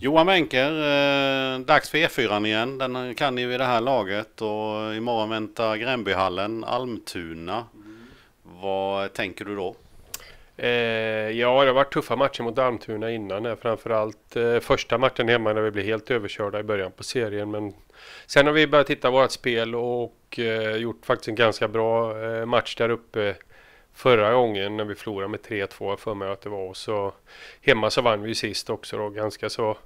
Johan Wenker, eh, dags för E4 igen. Den kan ni vid det här laget och imorgon väntar Gränbyhallen, Almtuna. Vad tänker du då? Eh, ja, det har varit tuffa matcher mot Almtuna innan. Framförallt eh, första matchen hemma när vi blev helt överkörda i början på serien. Men sen har vi börjat titta på vårt spel och eh, gjort faktiskt en ganska bra eh, match där uppe förra gången när vi förlorade med 3-2, för mig att det var. Så hemma så vann vi sist också då, ganska så,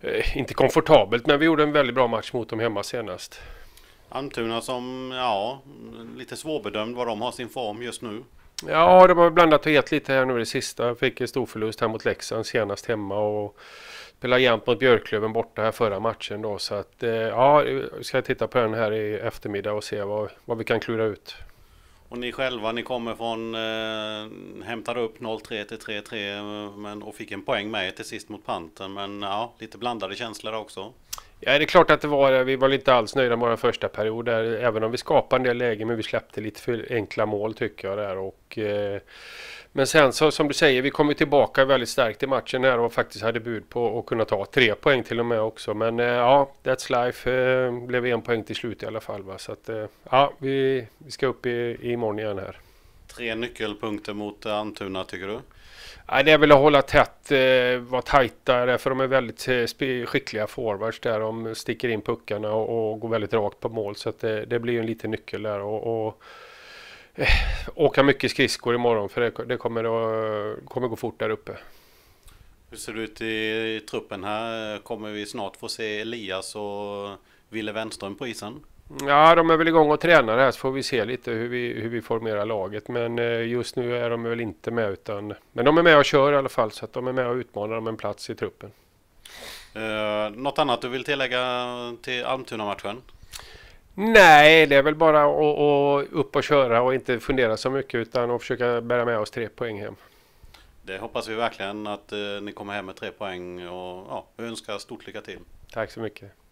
eh, inte komfortabelt, men vi gjorde en väldigt bra match mot dem hemma senast. Almtuna som, ja, lite svårbedömd vad de har sin form just nu. Ja, de har blandat och gett lite här nu i det sista. Fick en stor förlust här mot Leksand senast hemma och spelade jämt mot Björklöven borta här förra matchen då. Så att, eh, ja, ska titta på den här i eftermiddag och se vad, vad vi kan klura ut. Och ni själva, ni kommer från, eh, hämtade upp 0-3 till 3-3 eh, men, och fick en poäng med er till sist mot Panten. Men ja, lite blandade känslor också. Ja, det är klart att det var Vi var inte alls nöjda med vår första period. Där, även om vi skapade en del lägen, men vi släppte lite för enkla mål tycker jag. Där, och, eh, men sen så, som du säger, vi kom tillbaka väldigt starkt i matchen här och faktiskt hade bud på att kunna ta tre poäng till och med också. Men eh, ja, That's Life eh, blev en poäng till slut i alla fall. Va? Så att, ja, vi, vi ska upp i, morgon igen här. Tre nyckelpunkter mot Antuna tycker du? Nej, det är väl att hålla tätt, eh, vara tajta för de är väldigt eh, skickliga forwards där. De sticker in puckarna och, går väldigt rakt på mål så att det, det blir ju en liten nyckel där. Och, och eh, åka mycket skridskor imorgon för det, det kommer, att, kommer gå fort där uppe. Hur ser det ut i, i truppen här? Kommer vi snart få se Elias och Ville Wennström på isen? Ja, de är väl igång och tränar här så får vi se lite hur vi, hur vi formerar laget. Men eh, just nu är de väl inte med utan... Men de är med och kör i alla fall så att de är med och utmanar om en plats i truppen. Eh, något annat du vill tillägga till Almtuna-matchen? Nej, det är väl bara att upp och köra och inte fundera så mycket utan att försöka bära med oss tre poäng hem. Det hoppas vi verkligen att eh, ni kommer hem med tre poäng och ja, önskar stort lycka till. Tack så mycket.